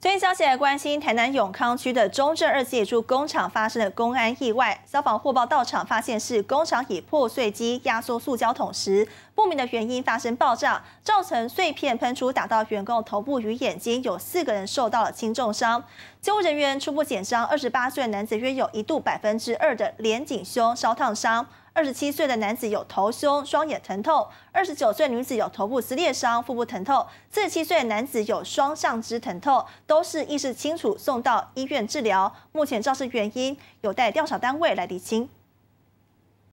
最新消息，关心台南永康区的中正二次住工厂发生的公安意外。消防获报到场，发现是工厂以破碎机压缩塑胶桶时，不明的原因发生爆炸，造成碎片喷出，打到员工头部与眼睛，有四个人受到了轻重伤。救护人员初步检伤，二十八岁男子约有一度百分之二的连颈胸烧烫伤。二十七岁的男子有头胸双眼疼痛，二十九岁女子有头部撕裂伤、腹部疼痛，四十七岁男子有双上肢疼痛，都是意识清楚，送到医院治疗。目前肇事原因有待调查单位来厘清。